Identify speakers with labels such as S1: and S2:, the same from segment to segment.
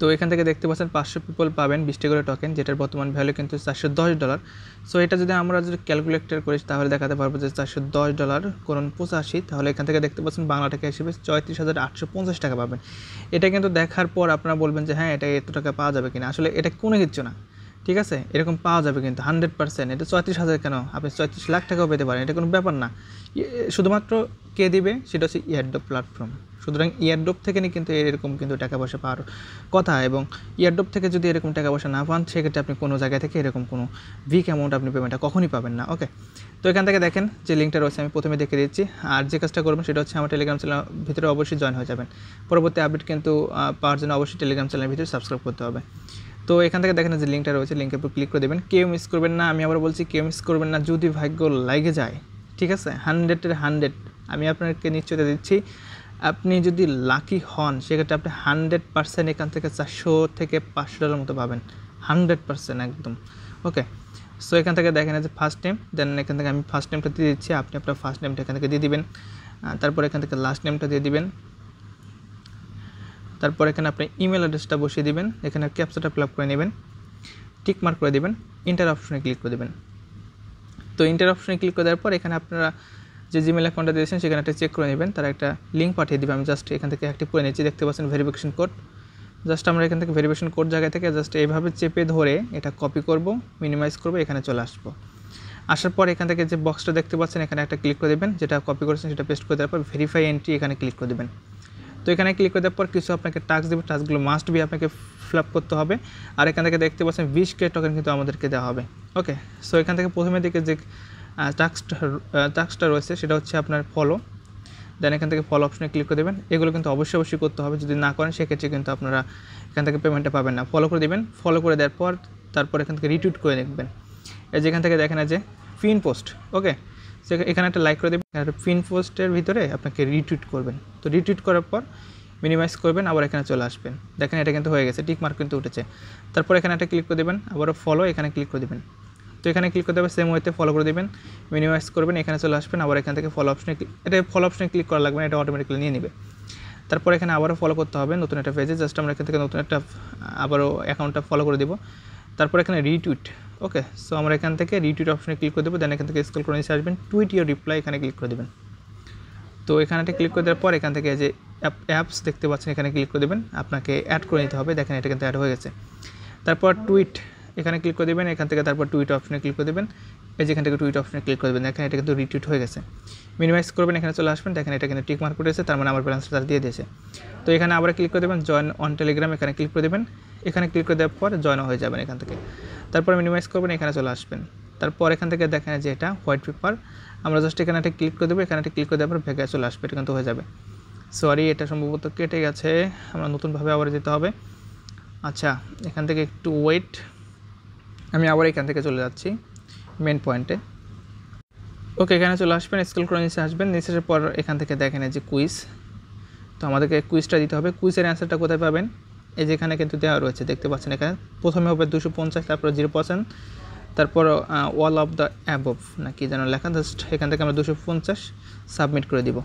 S1: তো এখান থেকে দেখতে পাচ্ছেন পাঁচশো পিপল পাবেন বিশটি করে টোকেন যেটার বর্তমান ভ্যালু কিন্তু চারশো দশ ডলার সো এটা যদি আমরা যদি ক্যালকুলেটর করি তাহলে দেখাতে পারবো যে চারশো দশ ডলার করুন পঁচাশি তাহলে এখান থেকে দেখতে পাচ্ছেন বাংলা টাকা হিসেবে চৌত্রিশ হাজার আটশো পঞ্চাশ টাকা পাবেন এটা কিন্তু দেখার পর আপনারা বলবেন যে হ্যাঁ এটা এত টাকা পাওয়া যাবে কিনা আসলে এটা কোনো কিচ্ছু না ঠিক আছে এরকম পাওয়া যাবে কিন্তু হান্ড্রেড পার্সেন্ট এটা চৌত্রিশ হাজার কেন আপনি চৌত্রিশ লাখ টাকাও পেতে পারেন এটা কোনো ব্যাপার না শুধুমাত্র কে দিবে সেটা হচ্ছে ইয়ারড্রপ প্ল্যাটফর্ম সুতরাং ইয়ারডোপ থেকে কিন্তু এরকম কিন্তু টাকা পয়সা পাওয়ার কথা এবং ইয়ারডোপ থেকে যদি এরকম টাকা পয়সা না পান সেক্ষেত্রে আপনি কোনো জায়গা থেকে এরকম কোনো ভিক অ্যামাউন্ট আপনি পেমেন্টটা কখনই পাবেন না ওকে তো এখান থেকে দেখেন যে লিঙ্কটা রয়েছে আমি প্রথমে দেখে দিচ্ছি আর যে কাজটা করবেন সেটা হচ্ছে আমার টেলিগ্রাম চ্যানেল ভিতরে অবশ্যই জয়েন হয়ে যাবেন পরবর্তী আপডেট কিন্তু পাওয়ার জন্য অবশ্যই টেলিগ্রাম চ্যানেলের ভিতরে সাবস্ক্রাইব করতে হবে তো এখান থেকে দেখেন যে লিঙ্কটা রয়েছে লিঙ্কের উপর ক্লিক করে দেবেন কেউ মিস করবেন না আমি আবার বলছি কেউ মিস করবেন না যদি ভাগ্য লাগে যায় ঠিক আছে হান্ড্রেডের হান্ড্রেড আমি আপনাকে নিশ্চয়তা দিচ্ছি আপনি যদি লাকি হন সেক্ষেত্রে আপনি হান্ড্রেড পার্সেন্ট এখান থেকে চারশো থেকে পাঁচশো ডলার মতো পাবেন হান্ড্রেড পার্সেন্ট একদম ওকে সো এখান থেকে দেখেন যে ফার্স্ট নেম দেন এখান থেকে আমি ফার্স্ট নেমটা দিয়ে দিচ্ছি আপনি আপনার ফার্স্ট নেমটা এখান থেকে দিয়ে দিবেন তারপর এখান থেকে লাস্ট নেমটা দিয়ে দিবেন তারপর এখানে আপনি ইমেল অ্যাড্রেসটা বসিয়ে দিবেন এখানে ক্যাপচাটা ফিল করে নেবেন টিক মার্ক করে দেবেন ইন্টার অপশনে ক্লিক করে দেবেন তো ইন্টার অপশনে ক্লিক করে দেওয়ার পর এখানে আপনারা যে জিমেল অ্যাকাউন্টটা দিয়েছেন সেখানে একটা চেক করে নেবেন তারা একটা লিঙ্ক পাঠিয়ে দেবে আমি জাস্ট এখান থেকে অ্যাক্টিভ করে নিচ্ছি দেখতে পাচ্ছেন ভেরিফিকেশন কোড জাস্ট আমরা এখান থেকে ভেরিফিকেশন কোড জায়গা থেকে জাস্ট এইভাবে চেপে ধরে এটা কপি করব মিনিমাইজ করব এখানে চলে আসব আসার পর এখান থেকে যে বক্সটা দেখতে পাচ্ছেন এখানে একটা ক্লিক করে দেবেন যেটা কপি করেছেন সেটা পেস্ট করে দেওয়ার পর ভেরিফাই এন্ট্রি এখানে ক্লিক করে দেবেন এখানে ক্লিক করে দেওয়ার পর কিছু আপনাকে টাস্ক দেবে টাস্কগুলো মাস্ট বি আপনাকে ফিল করতে হবে আর এখান থেকে দেখতে পাচ্ছেন বিশ কে টোকেন কিন্তু আমাদেরকে দেওয়া হবে ওকে সো এখান থেকে প্রথমে দিকে যে টাস্কটা টাস্কটা রয়েছে সেটা হচ্ছে আপনার ফলো দেন এখান থেকে ফলো অপশনে ক্লিক করে দেবেন এগুলো কিন্তু অবশ্যই অবশ্যই করতে হবে যদি না করেন সেক্ষেত্রে কিন্তু আপনারা এখান থেকে পেমেন্টটা পাবেন না ফলো করে দেবেন ফলো করে দেওয়ার পর তারপর এখান থেকে রিটুইট করে দেখবেন এই যেখান থেকে দেখেন যে পিন পোস্ট ওকে এখানে একটা লাইক করে দেবেন আর পিন পোস্টের ভিতরে আপনাকে রিটুইট করবেন তো রিটুইট করার পর মিনিমাইজ করবেন আবার এখানে চলে আসবেন দেখেন এটা কিন্তু হয়ে গেছে টিকমার্ক কিন্তু উঠেছে তারপর এখানে একটা ক্লিক করে দেবেন আবারও ফলো এখানে ক্লিক করে দেবেন তো এখানে ক্লিক করতে হবে সেম ওয়েতে ফলো করে দেবেন মিনিমাইজ করবেন এখানে চলে আসবেন আবার এখান থেকে ফলো অপশনে এটা ফলো অপশনে ক্লিক করা লাগবে এটা অটোমেটিক্যালি নিয়ে নেবে তারপর এখানে আবারও ফলো করতে হবে নতুন একটা পেজে জাস্ট আমরা এখান থেকে নতুন একটা আবারও অ্যাকাউন্টটা ফলো করে দেবো তারপর এখানে রিটুইট ওকে সো আমরা এখান থেকে রিটুইট অপশনে ক্লিক করে দেবো দেন এখান থেকে স্কুল করে নিচে আসবেন টুইট ইউর রিপ্লাই এখানে ক্লিক করে দেবেন তো এখানেটা ক্লিক করে দেওয়ার পর এখান থেকে যে অ্যাপস দেখতে পাচ্ছেন এখানে ক্লিক করে দেবেন আপনাকে অ্যাড করে নিতে হবে দেখেন এটা কিন্তু অ্যাড হয়ে গেছে তারপর টুইট এখানে ক্লিক করে দেবেন এখান থেকে তারপর টুইট অপশনে ক্লিক করে দেবেন এই যেখান থেকে টুইট অপশনে ক্লিক করে দেবেন দেখেন এটা কিন্তু রিটুইট হয়ে গেছে মিনিমাইজ করবেন এখানে চলে আসবেন দেখেন এটা কিন্তু টিক মার্ক করেছে তার মানে আমার ব্যালেন্সটা তার দিয়ে দিয়েছে তো এখানে আবার ক্লিক করে দেবেন জয়েন অন টেলিগ্রাম এখানে ক্লিক করে দেবেন এখানে ক্লিক করে দেওয়ার পর জয়েন হয়ে যাবেন এখান থেকে তারপর মিনিমাইজ করবেন এখানে চলে আসবেন তারপর এখান থেকে দেখেন যে এটা হোয়াইট পেপার আমরা জাস্ট এখানে একটা ক্লিক করে দেবো এখানে একটা ক্লিক করে দেওয়ার পর ভেগে চলে আসবে এটা কিন্তু হয়ে যাবে সরি এটা সম্ভবত কেটে গেছে আমরা নতুনভাবে আবার যেতে হবে আচ্ছা এখান থেকে একটু ওয়েট আমি আবার এখান থেকে চলে যাচ্ছি মেন পয়েন্টে ওকে এখানে চলে আসবেন স্কেল করে নিচে আসবেন নিচে আসার পর এখান থেকে দেখেন যে কুইজ তো আমাদেরকে কুইজটা দিতে হবে কুইজের অ্যান্সারটা কোথায় পাবেন এই যেখানে কিন্তু দেওয়া রয়েছে দেখতে পাচ্ছেন এখানে প্রথমে হবে দুশো পঞ্চাশ তারপর জিরো পার্সেন্ট তারপর ওয়াল অফ দ্য অ্যাবভ না কি যেন লেখা জাস্ট এখান থেকে আমরা দুশো পঞ্চাশ সাবমিট করে দিব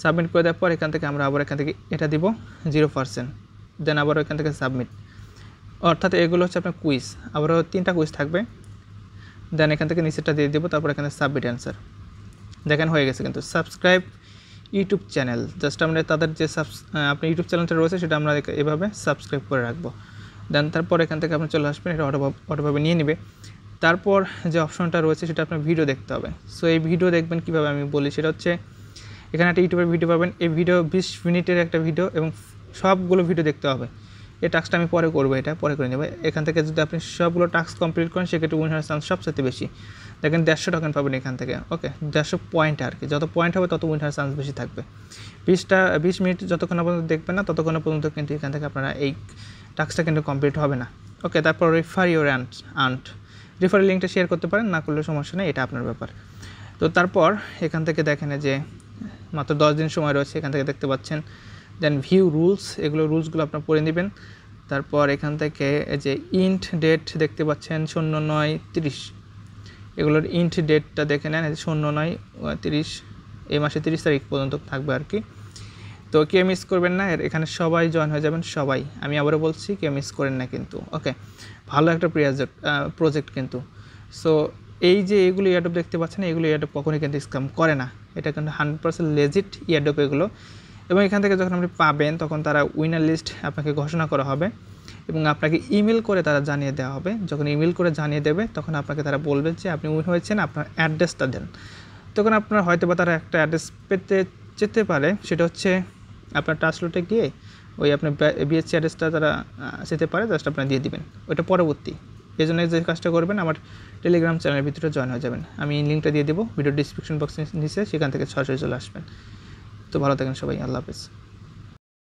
S1: সাবমিট করে দেওয়ার পর এখান থেকে আমরা আবার এখান থেকে এটা দিব জিরো পার্সেন্ট দেন আবার এখান থেকে সাবমিট অর্থাৎ এগুলো হচ্ছে আপনার কুইজ আবারও তিনটা কুইজ থাকবে দেন এখান থেকে নিচেরটা দিয়ে দেবো তারপর এখানে সাবমিট অ্যান্সার দেখেন হয়ে গেছে কিন্তু সাবস্ক্রাইব ইউটিউব চ্যানেল জাস্ট আমরা তাদের যে সাবস আপনার ইউটিউব চ্যানেলটা রয়েছে সেটা আমরা এভাবে সাবস্ক্রাইব করে রাখবো দেন তারপর এখান থেকে আপনি চলে আসবেন এটা অটোভাবে নিয়ে নেবে তারপর যে অপশনটা রয়েছে সেটা আপনার ভিডিও দেখতে হবে সো এই ভিডিও দেখবেন কিভাবে আমি বলি সেটা হচ্ছে এখানে একটা ইউটিউবের ভিডিও পাবেন এই ভিডিও বিশ মিনিটের একটা ভিডিও এবং সবগুলো ভিডিও দেখতে হবে এই টাস্কটা আমি পরে করবো এটা পরে করে নেবো এখান থেকে যদি আপনি সবগুলো টাস্ক কমপ্লিট করেন সেক্ষেত্রে উইন হওয়ার চান্স সবচেয়ে বেশি দেখেন দেড়শো টোকেন পাবেন এখান থেকে ওকে দেড়শো পয়েন্ট আর কি যত পয়েন্ট হবে তত উইন হওয়ার চান্স বেশি থাকবে বিশটা বিশ মিনিট যতক্ষণ পর্যন্ত দেখবেন না ততক্ষণ পর্যন্ত কিন্তু এখান থেকে আপনারা এই টাস্কটা কিন্তু কমপ্লিট হবে না ওকে তারপর রেফার ইউর অ্যান্ট আন্ট রেফারের লিঙ্কটা শেয়ার করতে পারেন না করলে সমস্যা নেই এটা আপনার ব্যাপার তো তারপর এখান থেকে দেখেন যে মাত্র দশ দিন সময় রয়েছে এখান থেকে দেখতে পাচ্ছেন দেন ভিউ রুলস এগুলো রুলসগুলো আপনার পড়ে নেবেন তারপর এখান থেকে যে ইন্ট ডেট দেখতে পাচ্ছেন শূন্য নয় তিরিশ এগুলোর ইন্ট ডেটটা দেখে নেন শূন্য নয় তিরিশ এই মাসে তিরিশ তারিখ পর্যন্ত থাকবে আর কি তো কেউ মিস করবেন না এখানে সবাই জয়েন হয়ে যাবেন সবাই আমি আবারও বলছি কেউ মিস করেন না কিন্তু ওকে ভালো একটা প্রিয়াজেক্ট প্রজেক্ট কিন্তু সো এই যে এগুলো ইয়াডপ দেখতে পাচ্ছেন এগুলো ইয়াডপ কখনই কিন্তু স্ক্যাম করে না এটা কিন্তু হান্ড্রেড পার্সেন্ট লেজিট ইয়াডপ এগুলো এবং এখান থেকে যখন আপনি পাবেন তখন তারা উইনার লিস্ট আপনাকে ঘোষণা করা হবে এবং আপনাকে ইমেল করে তারা জানিয়ে দেওয়া হবে যখন ইমেল করে জানিয়ে দেবে তখন আপনাকে তারা বলবে যে আপনি উইন হয়েছেন আপনার অ্যাড্রেসটা দেন তখন আপনার হয়তো বা তারা একটা অ্যাড্রেস পেতে যেতে পারে সেটা হচ্ছে আপনার ট্রান্সলোটে গিয়ে ওই আপনার বিএসসি অ্যাড্রেসটা তারা যেতে পারে জাস্ট আপনার দিয়ে দিবেন ওইটা পরবর্তী এই জন্য যে কাজটা করবেন আমার টেলিগ্রাম চ্যানেলের ভিতরে জয়েন হয়ে যাবেন আমি লিঙ্কটা দিয়ে দেবো ভিডিও ডিসক্রিপশন বক্সে নিচে সেখান থেকে সরাসরি চলে আসবেন তো ভালো থাকেন সবাই আল্লাহ হাফেজ